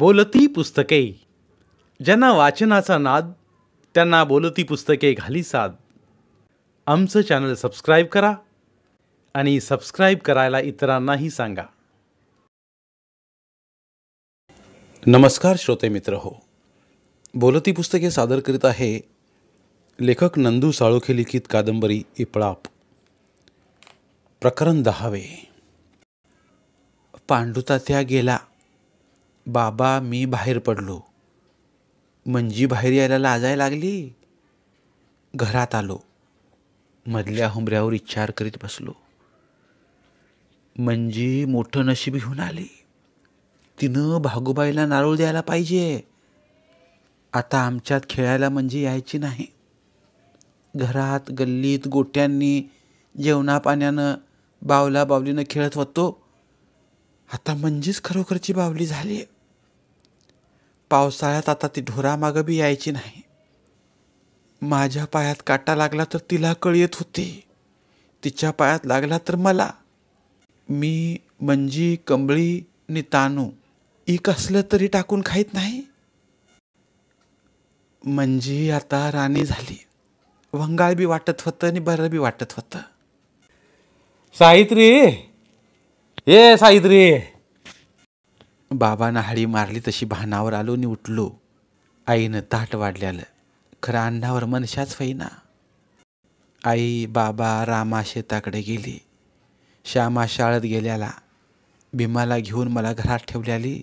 बोलती पुस्तके ज्यांना वाचनाचा नाद त्यांना बोलती पुस्तके घाली साद आमचं चॅनल सबस्क्राईब करा आणि सबस्क्राईब करायला इतरांनाही सांगा नमस्कार श्रोते मित्र हो बोलती पुस्तके सादर करीत आहे लेखक नंदू साळोखे लिखित कादंबरी इपळाप प्रकरण दहावे पांडुता त्या गेला बाबा मी बाहेर पडलो म्हणजे बाहेर यायला लाजाय लागली घरात आलो मधल्या हुंबऱ्यावर विचार करीत बसलो म्हणजे मोठं नशीब घेऊन आली तिनं भागोबाईला नारूळ द्यायला पाहिजे आता आमच्यात खेळायला म्हणजे यायची नाही घरात गल्लीत गोट्यांनी जेवणापाण्यानं बावला बावलीनं खेळत होतो आता म्हणजेच खरोखरची बावली झाली पावसाळ्यात आता ती ढोरामागं बी यायची नाही माझ्या पायात काटा लागला तर तिला कळ येत होती तिच्या पायात लागला तर मला मी मंजी कंबळी आणि तानू ई कसलं तरी टाकून खाईत नाही मंजी आता राणी झाली वंगाळ बी वाटत होतं आणि बरं बी वाटत होतं साहित्री ए साहित्री बाबानं हाळी मारली तशी भानावर आलो आणि उठलो आईनं ताट वाढल्यालं खरं अन्नावर मनशाच फैना आई बाबा रामा शेताकडे गेली श्यामा शाळेत गेल्याला भीमाला घेऊन मला घरात ठेवल्याली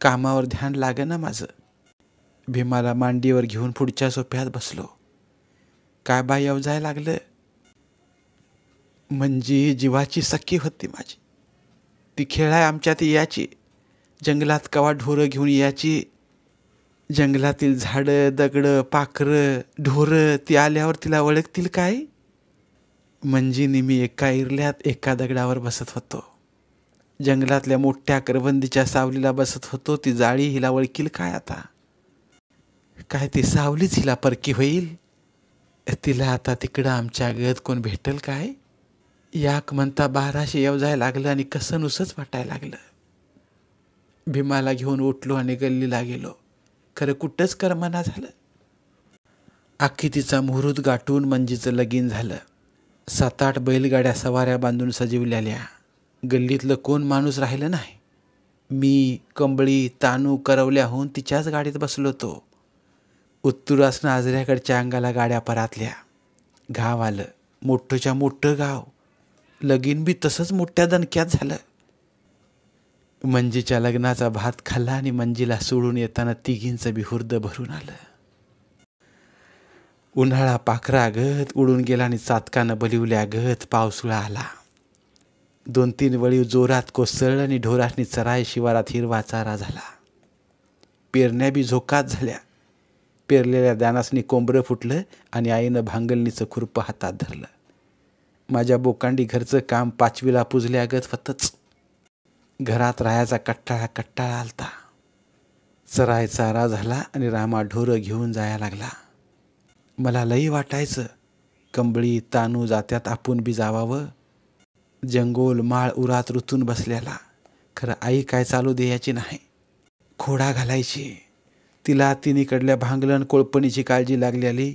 कामावर ध्यान लागे ना माझं भीमाला मांडीवर घेऊन पुढच्या सोप्यात बसलो काय बाय जाय लागलं म्हणजे जीवाची सख्खी होती माझी ती आहे आमच्यात याची जंगलात कवा ढोरं घेऊन याची जंगलातील झाडं दगडं पाखरं ढोरं ती आल्यावर तिला ओळखतील काय म्हणजे मी एका इरल्यात एका दगडावर बसत होतो जंगलातल्या मोठ्या करबंदीच्या सावलीला बसत होतो ती जाळी हिला ओळखील काय आता काय ती सावलीच हिला परकी होईल तिला आता तिकडं आमच्या गत कोण भेटेल काय याक म्हणता बाराशे येव जाय लागलं आणि कसं नुसंच वाटायला लागलं भीमाला घेऊन उठलो आणि गल्लीला गेलो खरं कुठंच कर्मना झालं आखी तिचा मुहूर्त गाठून मंजीचं लगीन झालं सात आठ बैलगाड्या सवाऱ्या बांधून सजीवल्याल्या गल्लीतलं कोण माणूस राहिलं नाही मी कंबळी तानू करवल्याहून तिच्याच गाडीत बसलो तो उत्तुरासनं आजऱ्याकडच्या अंगाला गाड्या परातल्या गाव आलं मोठंच्या मोठं गाव लगीन बी तसंच मोठ्या दणक्यात झालं मंजीच्या लग्नाचा भात खाल्ला आणि मंजीला सोडून येताना तिघींचं बिहुर्द भरून आलं उन्हाळा पाखरा गत उडून गेला आणि चातकानं बलिवल्या गत पावसुळा आला दोन तीन वळी जोरात कोसळलं आणि ढोरासनी चराय शिवारात हिरवा चारा झाला पेरण्या बी झोकात झाल्या पेरलेल्या दानासनी कोंबरं फुटलं आणि आईनं भांगलणीचं खुरपं हातात धरलं माझ्या बोकांडी घरचं काम पाचवीला पुजल्यागत फतच घरात रायाचा कट्टाळा कट्टाळा आलता चराय चारा झाला आणि रामा ढोरं घेऊन जाया लागला मला लई वाटायचं कंबळी तानू जात्यात आपण बी जावावं जंगोल माळ उरात ऋतून बसल्याला खरं आई काय चालू द्यायची नाही खोडा घालायची तिला तिनीकडल्या भांगलण कोळपणीची काळजी लागलेली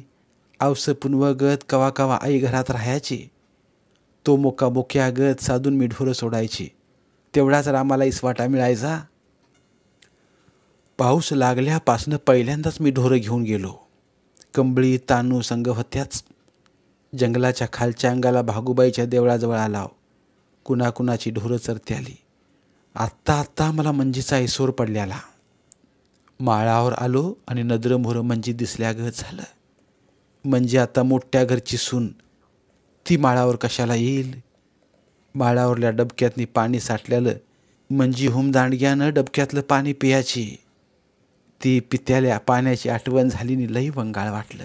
आवसं पुनवगत कवा कवा आई घरात राहायची तो मोका मोक्या गत साधून मी ढोरं सोडायची तेवढाच रामाला इसवाटा मिळायचा पाऊस लागल्यापासून पहिल्यांदाच मी ढोरं घेऊन गेलो कंबळी तानू संगवत्याच होत्याच जंगलाच्या खालच्या अंगाला भागुबाईच्या देवळाजवळ आलाव कुणाकुणाची ढोरं चरते आली आत्ता आत्ता मला मंजीचा ऐसोर पडल्याला माळावर आलो आणि नद्रमोरं मंजी दिसल्यागत झालं म्हणजे आता मोठ्या घरची सून ती माळावर कशाला येईल माळावरल्या डबक्यातनी पाणी साठल्यालं म्हणजे हुमदांडग्यानं डबक्यातलं पाणी पियाची ती पित्याल्या पाण्याची आठवण झालीनी लई वंगाळ वाटलं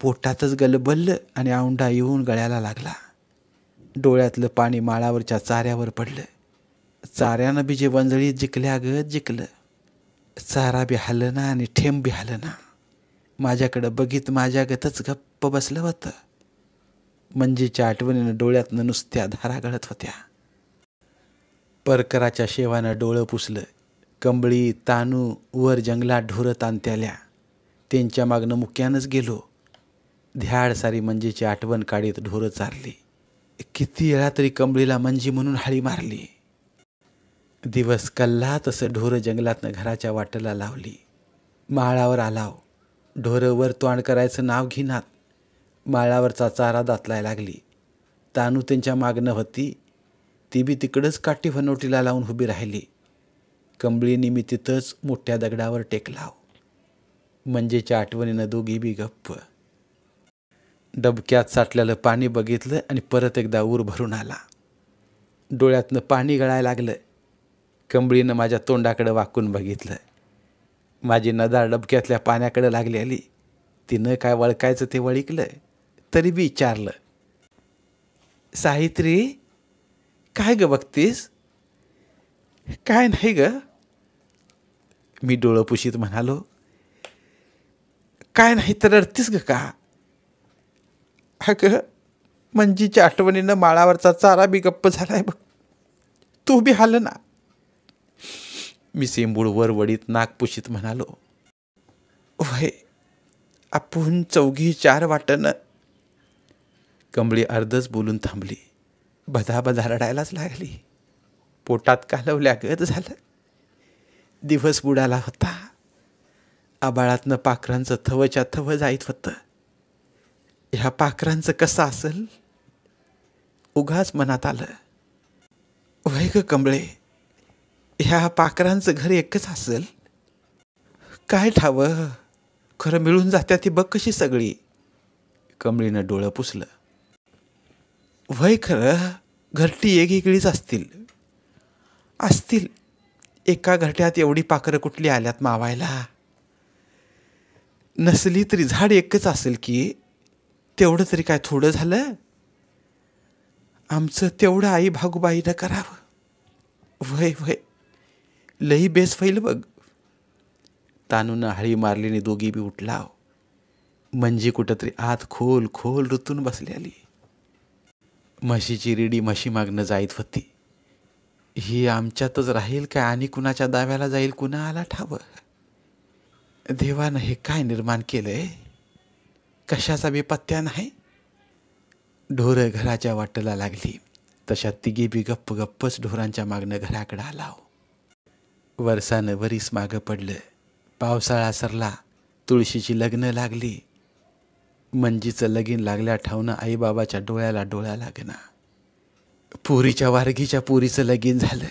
पोटातच गलबल आणि औंढा येऊन गळ्याला लागला डोळ्यातलं पाणी माळावरच्या चाऱ्यावर पडलं चाऱ्यानं बी जे वंजळी जिंकल्या ग जिंकलं चारा बी हलना आणि ठेंब बी हलना माझ्याकडं बघित माझ्या गतच गप्प बसलं होतं मंजीच्या आठवणीनं डोळ्यातनं नुसत्या धारा गळत होत्या परकराच्या शेवानं डोळं पुसलं कंबळी तानू वर जंगलात ढोरं आणत्याल्या त्यांच्या मागनं मुक्यानंच गेलो ध्याड सारी मंजीची आठवण काढीत ढोरं चारली किती वेळा तरी कंबळीला मंजी म्हणून हाळी मारली दिवस कल्ला तसं ढोरं जंगलातनं घराच्या वाटेला लावली माळावर आलाव ढोरं वर तोंड करायचं नाव घेनात माळावरचा चारा दातलाय लागली तानू त्यांच्या मागणं होती ती बी तिकडंच काठी फनवटीला लावून उभी राहिली कंबळी मी मोठ्या दगडावर टेकलाव म्हणजेच्या आठवणीनं दोघी बी गप्प डबक्यात साठलेलं पाणी बघितलं आणि परत एकदा ऊर भरून आला डोळ्यातनं पाणी गळायला लागलं कंबळीनं माझ्या तोंडाकडं वाकून बघितलं माझी नदार डबक्यातल्या पाण्याकडं आली तिनं काय वळकायचं ते वळिकलं तरी बी विचारलं साहित्री काय ग बघतीस काय नाही ग मी डोळं पुशीत म्हणालो काय नाही तर रडतीस ग का अग मंजीच्या आठवणीनं माळावरचा चारा बी गप्प झालाय बघ तू बी हाल ना मी सेंबूळवर वडीत नागपुशीत म्हणालो वय आपण चौघी चार वाटणं कमळी अर्धच बोलून थांबली बधाबधा रडायलाच लागली पोटात कालवल्या गत झालं दिवस बुडाला होता आबाळातनं पाखरांचं थवच्या थव जाईत होतं ह्या पाखरांचं कसं असेल उगाच मनात आलं वय ग कमळे ह्या पाखरांचं घर एकच असेल काय ठावं खरं मिळून जात्या ती बघ कशी सगळी कमळीनं डोळं पुसलं वय खरं घरटी वेगवेगळीच असतील असतील एका घरट्यात एवढी पाखरं कुठली आल्यात मावायला नसली तरी झाड एकच असेल की तेवढं तरी काय थोडं झालं आमचं तेवढं आई भागूबाईनं करावं वय वय लई बेस होईल बघ तानून हळी मारलीने दोघी बी उठला म्हणजे कुठंतरी आत खोल खोल रुतून आली म्हशीची रेडी म्हशी मागणं जाईत होती ही आमच्यातच राहील काय आणि कुणाच्या दाव्याला जाईल कुणा आला ठावं देवानं हे काय निर्माण केलंय कशाचा बी नाही ढोरं घराच्या वाटला लागली तशा तिघी बी गप्प गप्पच ढोरांच्या मागणं घराकडं आलाव वर्षानं वरीस मागं पडलं पावसाळा सरला तुळशीची लग्न लागली मंजीचं लगीन लागल्या ठावनं आईबाबाच्या डोळ्याला डोळ्या लागना पुरीच्या वारगीच्या पुरीचं लगीन झालं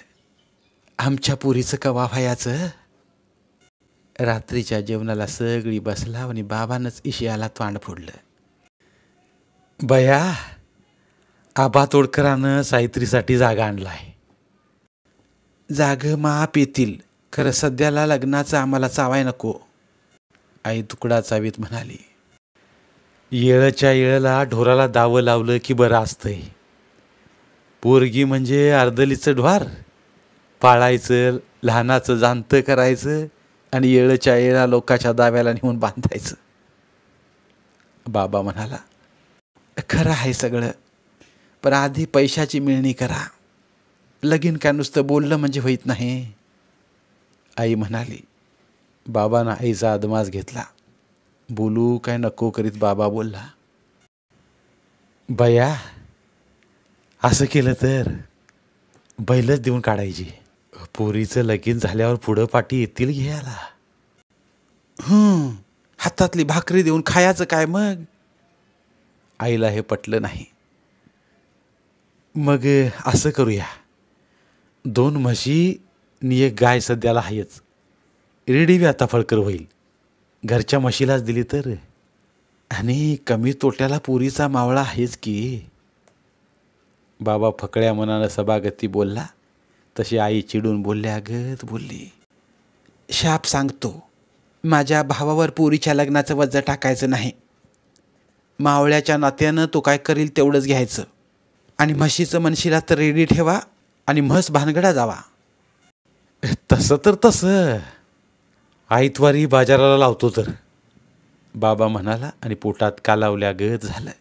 आमच्या पुरीचं कवा व्हायाचं रात्रीच्या जेवणाला सगळी बसला आणि बाबानंच इशियाला तोंड फोडलं बया आबा तोडकरानं सावित्रीसाठी जागा आणलाय जाग माप येतील खरं सध्याला लग्नाचं आम्हाला चावाय नको आई तुकडा चावीत म्हणाली येळच्या येळेला ढोराला दावं लावलं की बरं असतंय पोरगी म्हणजे अर्दलीचं ढ्वार पाळायचं लहानाचं जाणतं करायचं आणि येळच्या येळा लोकाच्या दाव्याला नेऊन बांधायचं बाबा म्हणाला खरं आहे सगळं पण आधी पैशाची मिळणी करा लगीन काय नुसतं बोललं म्हणजे होईत नाही आई म्हणाली बाबानं आईचा अदमास घेतला बोलू काय नको करीत बाबा बोलला बया असं केलं तर बैलच देऊन काढायची पोरीचं लगीन झाल्यावर पुढं पाठी येतील घ्यायला हातातली भाकरी देऊन खायाचं काय मग आईला हे पटलं नाही मग असं करूया दोन म्हशी आणि एक गाय सध्याला आहेच रेडी बी आता फळकर होईल घरच्या म्हशीलाच दिली तर आणि कमी तोट्याला पुरीचा मावळा आहेच की बाबा फकड्या मनानं सभागती बोलला तशी आई चिडून बोलल्या बोलल्यागत बोलली शाप सांगतो माझ्या भावावर पुरीच्या लग्नाचं वज्ज टाकायचं नाही मावळ्याच्या नात्यानं तो काय करील तेवढंच घ्यायचं आणि म्हशीचं मनशीला तर रेडी ठेवा आणि म्हस भानगडा जावा तसं तर तसं आईतवारी बाजाराला लावतो तर बाबा म्हणाला आणि पोटात कालावल्या गत झालं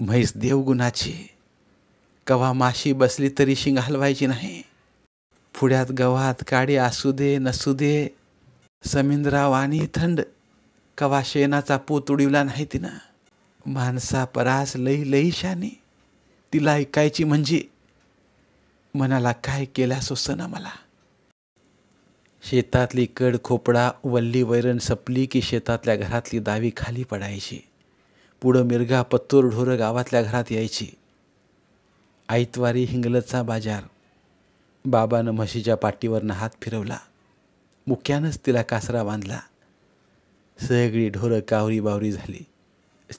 म्हैस देवगुणाची कवा माशी बसली तरी शिंग हलवायची नाही पुढ्यात गव्हात काडी असू दे नसू दे समिंद्रा वाणी थंड कवा शेणाचा पोत उडीवला नाही तिनं माणसा परास लई लई शानी तिला ऐकायची म्हणजे मनाला काय केला सोसना मला शेतातली कड खोपडा वल्ली वैरण सपली की शेतातल्या घरातली दावी खाली पडायची पुढं मिरगा पत्तूर ढोरं गावातल्या घरात यायची आईतवारी हिंगलचा बाजार बाबानं म्हशीच्या पाठीवरनं हात फिरवला मुक्यानंच तिला कासरा बांधला सगळी ढोरं कावरी बावरी झाली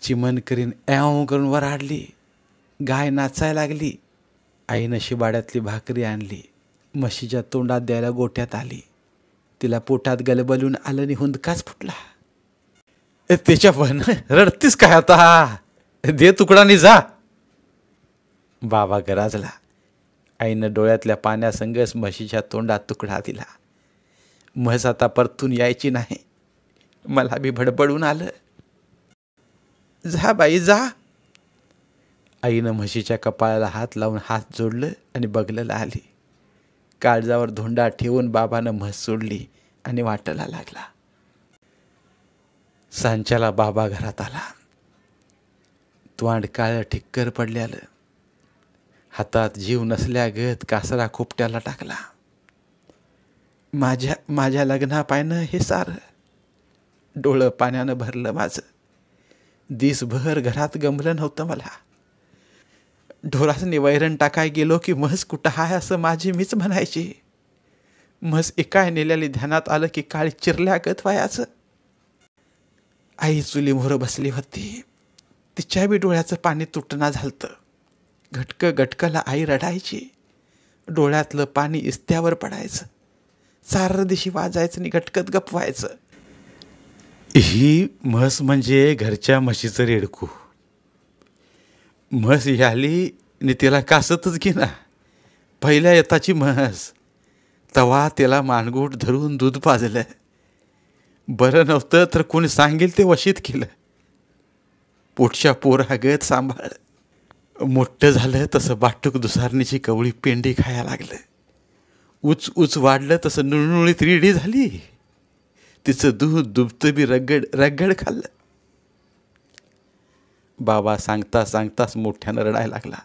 चिमन करीन ॲव करून वराडली गाय नाचायला लागली आईनं शिबाड्यातली भाकरी आणली म्हशीच्या तोंडात द्यायला गोट्यात आली तिला पोटात गलबलून आलं आणि हुंदकाच फुटला त्याच्या पण रडतीस काय आता दे तुकडाने जा बाबा गराजला आईनं डोळ्यातल्या पाण्यासंगच म्हशीच्या तोंडात तुकडा दिला म्हस आता परतून यायची नाही मला बी भडबडून आलं जा बाई जा आईनं म्हशीच्या कपाळाला हात लावून हात जोडलं आणि बगलला आली काळजावर धोंडा ठेवून बाबानं म्हस सोडली आणि वाटायला लागला सांच्याला बाबा घरात आला तोंड काळं ठिक्कर पडल्यालं हातात जीव नसल्या गत कासरा खोपट्याला टाकला माझ्या माझ्या लग्नापायनं हे सार डोळं पाण्यानं भरलं माझं दिसभर घरात गमलं नव्हतं मला ढोराचं निवैरण टाकाय गेलो की म्हस कुठं हाय असं माझी मीच म्हणायची म्हस एका नेल्याली ध्यानात आलं की काळ गत वयाचं आई चुलीमोरं बसली होती तिच्या बी डोळ्याचं पाणी तुटना झालतं घटकं गटकला आई रडायची डोळ्यातलं पाणी इस्त्यावर पडायचं चार दिशी वाजायचं आणि गटकत गपवायचं ही म्हस म्हणजे घरच्या म्हशीचं रेडकू म्हस याली आणि तिला कासतच घेना पहिल्या येताची म्हस तवा त्याला मानगूट धरून दूध पाजलं बरं नव्हतं तर कोणी सांगेल ते वशीत केलं पोटच्या पोरागत सांभाळ मोठं झालं तसं बाटूक दुसारणीची कवळी पेंडी खाया लागलं उच उच वाढलं तसं नुळनुळीत रिडी झाली तिचं दूध दुबतं बी रगड रगड खाल्लं बाबा सांगता सांगताच मोठ्यानं रडायला लागला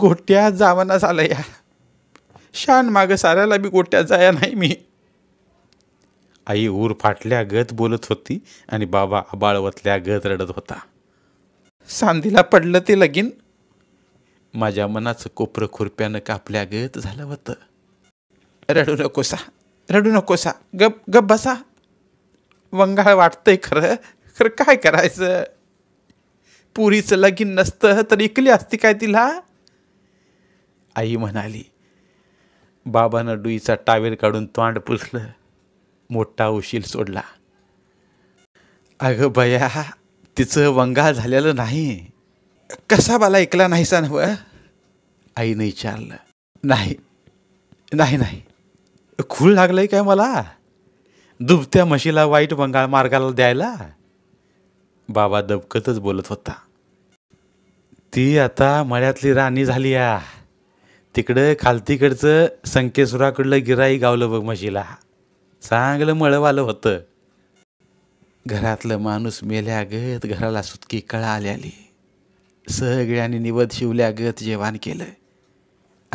गोट्या जावाना झाला या शान माग साऱ्याला बी गोट्या जाया नाही मी आई ऊर फाटल्या गत बोलत होती आणि बाबा आबाळवतल्या गत रडत होता सांदीला पडलं ते लगीन माझ्या मनाचं कोपरं खुरप्यानं कापल्या गत झालं होतं रडू नकोसा रडू नकोसा गप गप बसा वंगाळ वाटतंय खरं खरं काय करायचं पुरीचं लगीन नसतं तर इकली असती काय तिला आई म्हणाली बाबानं डुईचा टावेल काढून तोंड पुसलं मोठा उशील सोडला अगं बया तिचं वंगाळ झालेलं नाही कसा बाला ऐकला नाही सांग आईनं विचारलं नाही नाही नाही खूळ लागलं काय मला दुबत्या म्हशीला वाईट बंगाळ मार्गाला द्यायला बाबा दबकतच बोलत होता ती आता मळ्यातली राणी झाली या तिकडं खालतीकडचं संकेसुराकडलं गिराई गावलं बघ म्हशीला चांगलं मळवालं होतं घरातलं माणूस मेल्यागत घराला सुतकी कळा आली आली सगळ्यांनी निवद शिवल्यागत जेवण केलं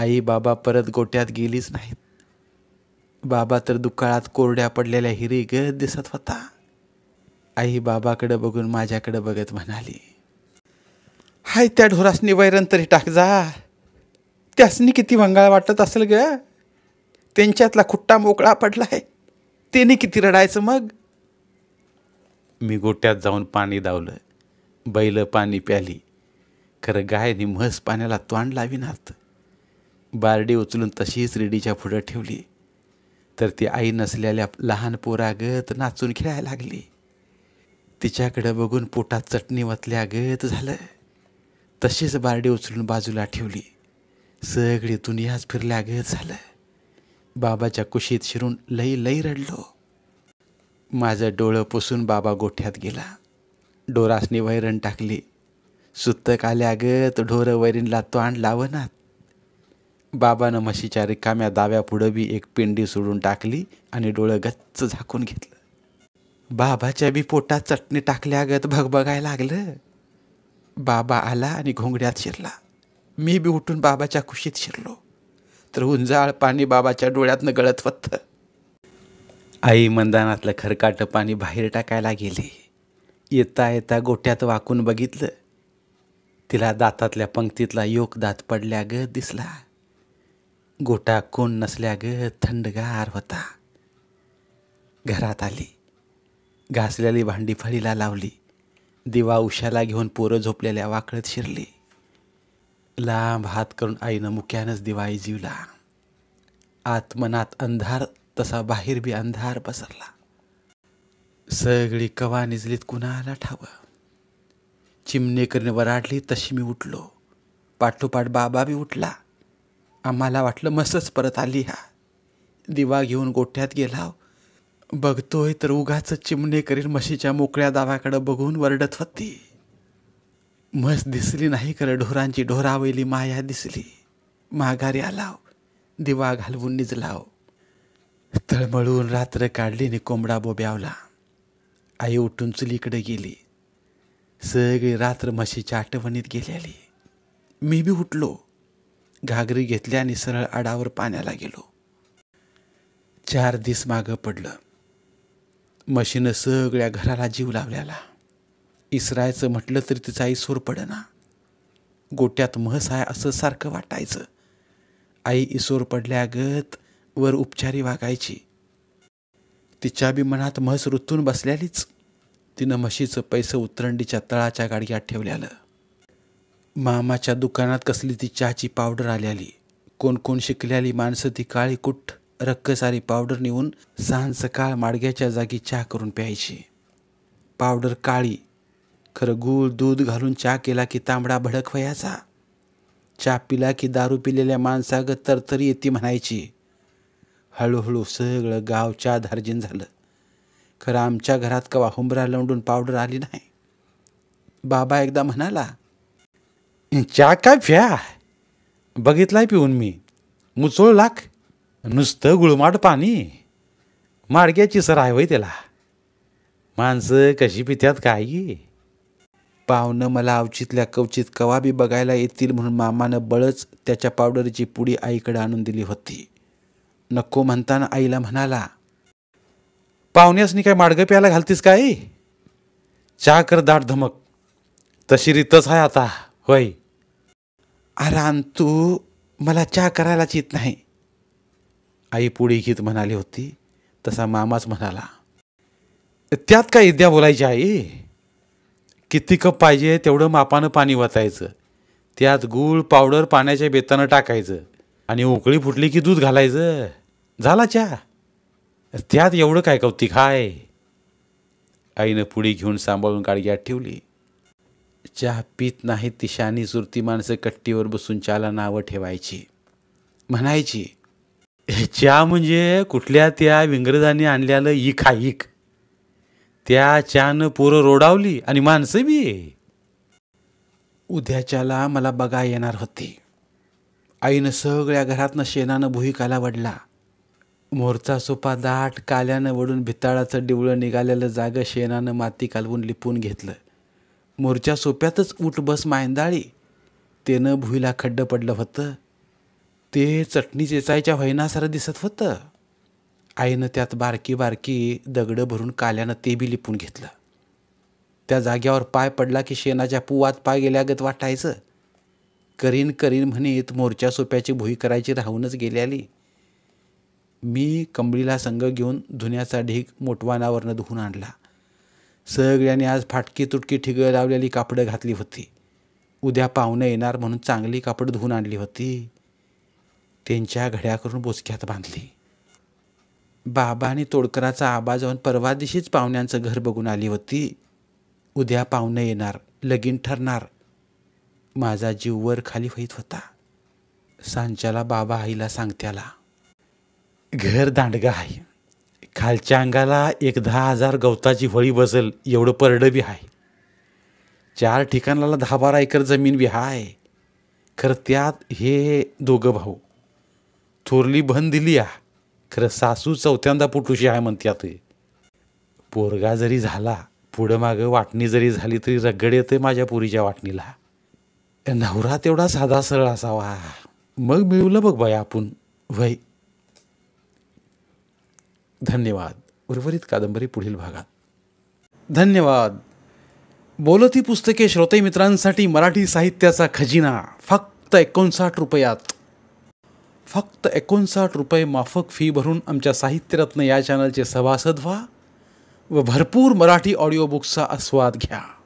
आई बाबा परत गोट्यात गेलीच नाहीत बाबा तर दुकाळात कोरड्या पडलेल्या हिरी गत दिसत होता आई बाबाकडं बघून माझ्याकडं बघत म्हणाली हाय त्या ढोरासनी वैरण तरी टाक जा त्यासनी किती भंगाळ वाटत असेल ग त्यांच्यातला खुट्टा मोकळा पडलाय त्याने किती रडायचं मग मी गोट्यात जाऊन पाणी दावलं बैल पाणी प्याली खरं गायनी म्हस पाण्याला तोंड नात बारडी उचलून तशीच रेडीच्या पुढं ठेवली तर ती आई नसलेल्या लहान गत नाचून खेळायला लागली तिच्याकडं बघून पोटात चटणी गत झालं तसेच बारडी उचलून बाजूला ठेवली सगळी दुनियाच फिरल्यागं झालं बाबाच्या कुशीत शिरून लई लई रडलो माझं डोळं पुसून बाबा गोठ्यात गेला डोरासनी वैरण टाकली सुत्तक गत ढोरं वैरीनला तो आण लावनात बाबानं म्हशीच्या रिकाम्या पुढं बी एक पिंडी सोडून टाकली आणि डोळं गच्च झाकून घेतलं बाबाच्या बी पोटात चटणी टाकल्या टाकल्यागत भगभगायला लागलं बाबा आला आणि घोंगड्यात शिरला मी बी उठून बाबाच्या खुशीत शिरलो तर उंजाळ पाणी बाबाच्या डोळ्यातनं गळत होतं आई मंदानातलं खरकाटं पाणी बाहेर टाकायला गेली येता येता गोट्यात वाकून बघितलं तिला दातातल्या पंक्तीतला योग दात पडल्या ग दिसला गोटा कोण नसल्या ग थंडगार होता घरात आली घासलेली भांडी फळीला लावली दिवा उशाला घेऊन पोरं झोपलेल्या वाकळत शिरली लांब हात करून आईनं मुक्यानंच दिवा जीवला आत्मनात अंधार तसा बाहेर बी अंधार पसरला सगळी कवा निजलीत कुणाला ठाव चिमणेकरनं वराडली तशी मी उठलो पाठोपाठ बाबा बी उठला आम्हाला वाटलं मस्तच परत आली हा दिवा घेऊन गोठ्यात गेला बघतोय तर उगाच चिमणे करील म्हशीच्या मोकळ्या दावाकडं बघून वरडत होती म्हस दिसली नाही कर ढोरांची ढोरावैली माया दिसली माघारी आलाव दिवा घालवून निजलाव तळमळून रात्र काढली नि कोंबडा बोब्यावला आई उठून चुलीकडे गेली सगळी रात्र म्हशीच्या आठवणीत गेलेली मी बी उठलो घागरी घेतली आणि सरळ आडावर पाण्याला गेलो चार दिस मागं पडलं मशीनं सगळ्या घराला जीव लावल्याला इसरायचं म्हटलं तरी तिचा सूर पडना गोट्यात म्हस आहे असं सारखं वाटायचं आई पडल्या पडल्यागत वर उपचारी वागायची तिच्या बी मनात म्हस ऋतून बसल्यालीच तिनं म्हशीचं पैसं उतरंडीच्या तळाच्या गाडग्यात ठेवल्यालं मामाच्या दुकानात कसली ती चहाची पावडर आल्याली कोण कोण शिकल्याली माणसं ती काळी कुठ रक्कसारी पावडर नेऊन सांज सकाळ माडग्याच्या जागी चहा करून प्यायची पावडर काळी खरं गूळ दूध घालून चहा केला की तांबडा भडक व्हायचा चहा पिला की दारू पिलेल्या माणसागत तरी येते म्हणायची हळूहळू सगळं गाव चहा धार्जिन झालं खरं आमच्या घरात कवा हुंबरा लवडून पावडर आली नाही बाबा एकदा म्हणाला चहा काय प्या बघितलाय पिऊन मी मुचोळ लाख नुसतं गुळमाट पाणी माडग्याची सर आहे वय त्याला माणसं कशी पित्यात काय पाहुणं मला अवचितल्या कवचित कवाबी बघायला येतील म्हणून मामानं बळच त्याच्या पावडरची पुडी आईकडे आणून दिली होती नको म्हणताना आईला म्हणाला पाहुण्यासनी काय माडगं प्यायला घालतीस काय चहा कर दाट धमक तशी रीतच आहे आता होय अरे तू मला चहा करायलाच चित नाही आई पुढे गीत म्हणाली होती तसा मामाच म्हणाला त्यात काय विद्या बोलायची आई किती कप पाहिजे तेवढं मापानं पाणी वतायचं त्यात गूळ पावडर पाण्याच्या बेतानं टाकायचं आणि उकळी फुटली की दूध घालायचं झाला चहा त्यात एवढं काय कौतिक खाय आईनं पुढी घेऊन सांभाळून काळग्यात ठेवली चहा पीत नाही ती शानी सुरती माणसं कट्टीवर बसून चहाला नावं ठेवायची म्हणायची चहा म्हणजे कुठल्या त्या इंग्रजांनी आणलेलं इक त्या चहानं पोरं रोडावली आणि माणसं बी उद्याच्याला मला बघा येणार होती आईनं सगळ्या घरातनं शेणानं भुईकाला वडला मोरचा सोपा दाट काल्यानं वडून भिताळाचं डिवळं निघालेलं जागं शेणानं माती कालवून लिपून घेतलं मोरच्या सोप्यातच उठ बस मायंदाळी तेनं भुईला खड्डं पडलं होतं ते चटणी चेचायच्या वहिनासारं दिसत होतं आईनं त्यात बारकी बारकी दगडं भरून काल्यानं ते बी लिपून घेतलं त्या जाग्यावर पाय पडला की शेणाच्या पुवात पाय गेल्यागत वाटायचं करीन करीन म्हणीत मोर्चा सोप्याची भुई करायची राहूनच गेली आली मी कंबळीला संघ घेऊन धुण्याचा ढीक मोटवानावरनं धुवून आणला सगळ्यांनी आज फाटकी तुटकी ठिगं लावलेली कापडं घातली होती उद्या पाहुणे येणार म्हणून चांगली कापडं धुवून आणली होती त्यांच्या घड्याकडून करून बोचक्यात बांधली बाबा आणि तोडकराचा आबा जाऊन परवा दिशीच पाहुण्यांचं घर बघून आली होती उद्या पाहुणे येणार लगीन ठरणार माझा जीव वर खाली व्हायत होता सांच्याला बाबा आईला सांगत्याला घर दांडगा आहे खालच्या अंगाला एक दहा हजार गवताची वळी बसल एवढं परडं बी आहे चार ठिकाणाला दहा बारा एकर जमीन बी आहे खरं त्यात हे दोघं भाऊ थोरली बहन दिली आ खरं सासू चौथ्यांदा पुटुशी आहे म्हणत्यात पोरगा जरी झाला पुढं मागं वाटणी जरी झाली तरी रगड येते माझ्या पुरीच्या वाटणीला नवरा तेवढा साधा सरळ असावा मग मिळवलं बघ बाय आपण वय धन्यवाद उर्वरित कादंबरी पुढील भागात धन्यवाद बोलती पुस्तके श्रोते मित्रांसाठी मराठी साहित्याचा खजिना फक्त एकोणसाठ रुपयात फक्त एकोणसाठ रुपये माफक फी भरून आमच्या साहित्यरत्न या चॅनलचे सभासद व्हा व भरपूर मराठी ऑडिओ बुक्सचा आस्वाद घ्या